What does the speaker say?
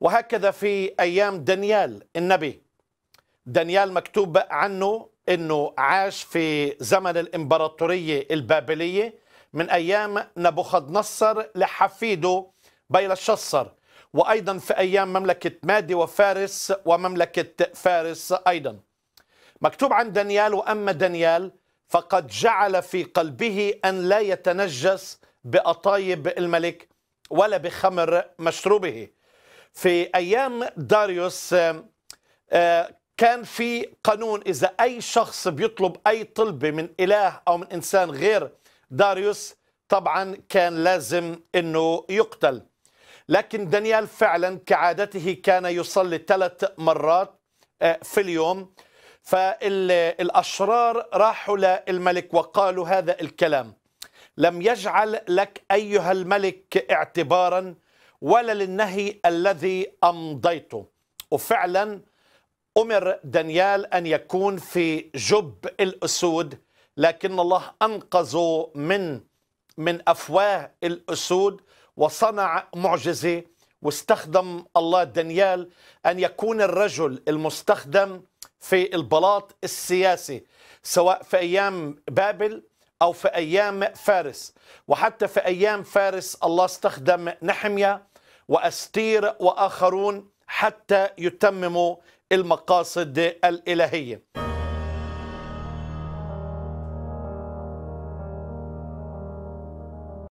وهكذا في أيام دانيال النبي دانيال مكتوب عنه أنه عاش في زمن الإمبراطورية البابلية من أيام نبوخذ نصر لحفيده بيلشصر وأيضا في أيام مملكة مادي وفارس ومملكة فارس أيضا مكتوب عن دانيال وأما دانيال فقد جعل في قلبه أن لا يتنجس بأطايب الملك ولا بخمر مشروبه في أيام داريوس آه، كان في قانون إذا أي شخص بيطلب أي طلبة من إله أو من إنسان غير داريوس طبعا كان لازم أنه يقتل لكن دانيال فعلا كعادته كان يصلي ثلاث مرات آه، في اليوم فالأشرار راحوا للملك وقالوا هذا الكلام لم يجعل لك أيها الملك اعتبارا ولا للنهي الذي أمضيته وفعلا أمر دانيال أن يكون في جب الأسود لكن الله أنقذه من من أفواه الأسود وصنع معجزة واستخدم الله دانيال أن يكون الرجل المستخدم في البلاط السياسي سواء في أيام بابل أو في أيام فارس وحتى في أيام فارس الله استخدم نحمية وأستير وآخرون حتى يتمموا المقاصد الإلهية